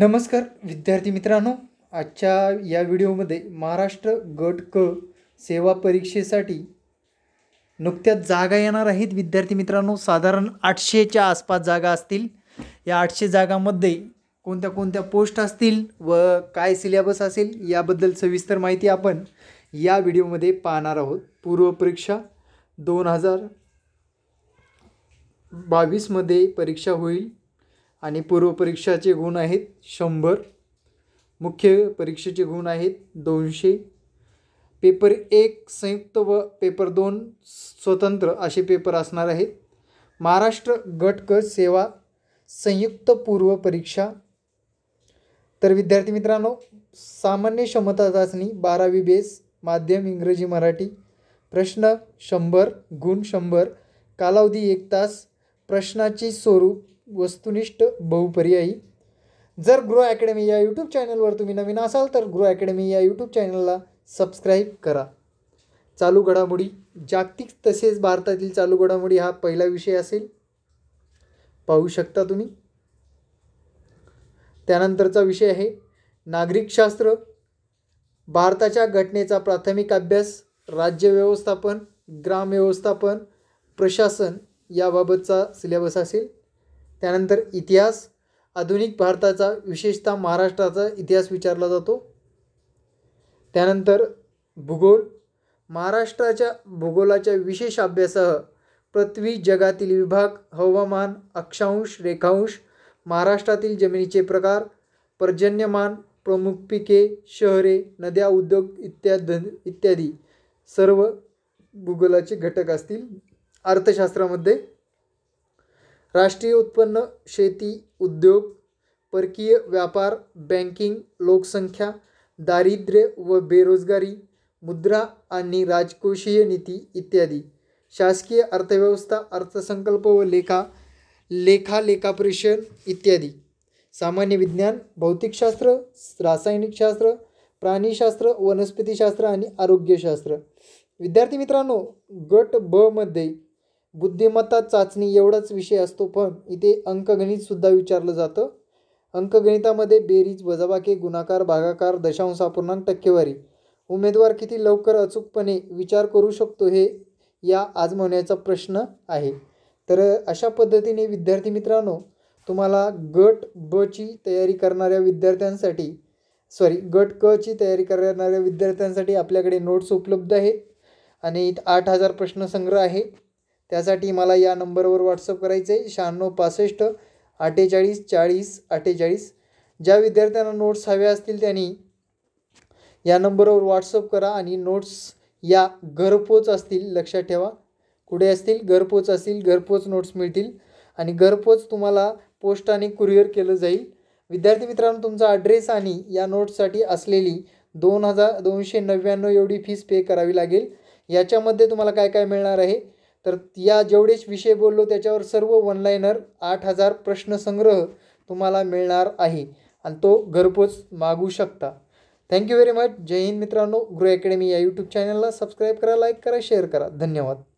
नमस्कार विद्यार्थी मित्रांनो आजच्या या व्हिडिओमध्ये महाराष्ट्र गट क सेवा परीक्षेसाठी नुकत्याच जागा येणार आहेत विद्यार्थी मित्रांनो साधारण आठशेच्या आसपास जागा असतील या आठशे जागांमध्ये कोणत्या कोणत्या पोस्ट असतील व काय सिलेबस असेल याबद्दल सविस्तर माहिती आपण या व्हिडिओमध्ये पाहणार आहोत पूर्वपरीक्षा दोन हजार बावीसमध्ये परीक्षा होईल आणि पूर्वपरीक्षाचे गुण आहेत शंभर मुख्य परीक्षेचे गुण आहेत दोनशे पेपर एक संयुक्त व पेपर दोन स्वतंत्र असे पेपर असणार आहेत महाराष्ट्र क सेवा संयुक्त पूर्व परीक्षा तर विद्यार्थी मित्रांनो सामान्य क्षमता चाचणी बारावी बेस माध्यम इंग्रजी मराठी प्रश्न शंभर गुण शंभर कालावधी एक तास प्रश्नाचे स्वरूप वस्तुनिष्ठ बहुपर्यायी जर ग्रो अकॅडमी या यूट्यूब चॅनलवर तुम्ही नवीन असाल तर ग्रो अकॅडमी या यूट्यूब चॅनलला सबस्क्राईब करा चालू घडामोडी जागतिक तसेच भारतातील चालू घडामोडी हा पहिला विषय असेल पाहू शकता तुम्ही त्यानंतरचा विषय आहे नागरिकशास्त्र भारताच्या घटनेचा प्राथमिक अभ्यास राज्य व्यवस्थापन ग्राम व्यवस्थापन प्रशासन याबाबतचा सिलेबस असेल त्यानंतर इतिहास आधुनिक भारताचा विशेषतः महाराष्ट्राचा इतिहास विचारला जातो त्यानंतर भूगोल महाराष्ट्राच्या भूगोलाच्या विशेष अभ्यासह पृथ्वी जगातील विभाग हवामान अक्षांश रेखांश महाराष्ट्रातील जमिनीचे प्रकार पर्जन्यमान प्रमुख पिके शहरे नद्या उद्योग इत्याद इत्यादी सर्व भूगोलाचे घटक असतील अर्थशास्त्रामध्ये राष्ट्रीय उत्पन्न शेती उद्योग परकीय व्यापार बँकिंग लोकसंख्या दारिद्र्य व बेरोजगारी मुद्रा आणि राजकोषीय नीती इत्यादी शासकीय अर्थव्यवस्था अर्थसंकल्प व लेखा लेखा लेखापरिषद इत्यादी सामान्य विज्ञान भौतिकशास्त्र रासायनिकशास्त्र प्राणीशास्त्र वनस्पतीशास्त्र आणि आरोग्यशास्त्र विद्यार्थी मित्रांनो गट ब मध्ये बुद्धिमत्ता चाचणी एवढाच विषय असतो पण इथे अंकगणितसुद्धा विचारलं जातं अंकगणितामध्ये बेरीज वजाबाकी गुणाकार भागाकार दशांश अपूर्णांक टक्केवारी उमेदवार किती लवकर अचूकपणे विचार करू शकतो हे या आजमवण्याचा प्रश्न आहे तर अशा पद्धतीने विद्यार्थी मित्रांनो तुम्हाला गट ब ची तयारी करणाऱ्या विद्यार्थ्यांसाठी सॉरी गट क ची तयारी करणाऱ्या विद्यार्थ्यांसाठी आपल्याकडे नोट्स उपलब्ध आहेत आणि आठ हजार प्रश्नसंग्रह आहे त्यासाठी मला या नंबरवर व्हॉट्सअप करायचं आहे शहाण्णव पासष्ट अठ्ठेचाळीस चाळीस अठ्ठेचाळीस ज्या विद्यार्थ्यांना नोट्स हवे असतील त्यांनी या नंबरवर व्हॉट्सअप करा आणि नोट्स या घरपोच असतील लक्षात ठेवा कुठे असतील घरपोच असतील घरपोच नोट्स मिळतील आणि घरपोच तुम्हाला पोस्टाने कुरिअर केलं जाईल विद्यार्थी मित्रांनो तुमचा ॲड्रेस आणि या नोट्ससाठी असलेली दोन हजार दोनशे नव्याण्णव एवढी फीस पे करावी लागेल याच्यामध्ये तुम्हाला काय काय मिळणार आहे तर या जेवढेच विषय बोललो त्याच्यावर सर्व ऑनलाईनर आठ हजार प्रश्नसंग्रह तुम्हाला मिळणार आहे आणि तो घरपोच मागू शकता thank you very much Jai Hind मित्रांनो गृह अकॅडमी या यूट्यूब चॅनलला सबस्क्राईब करा लाईक करा शेअर करा धन्यवाद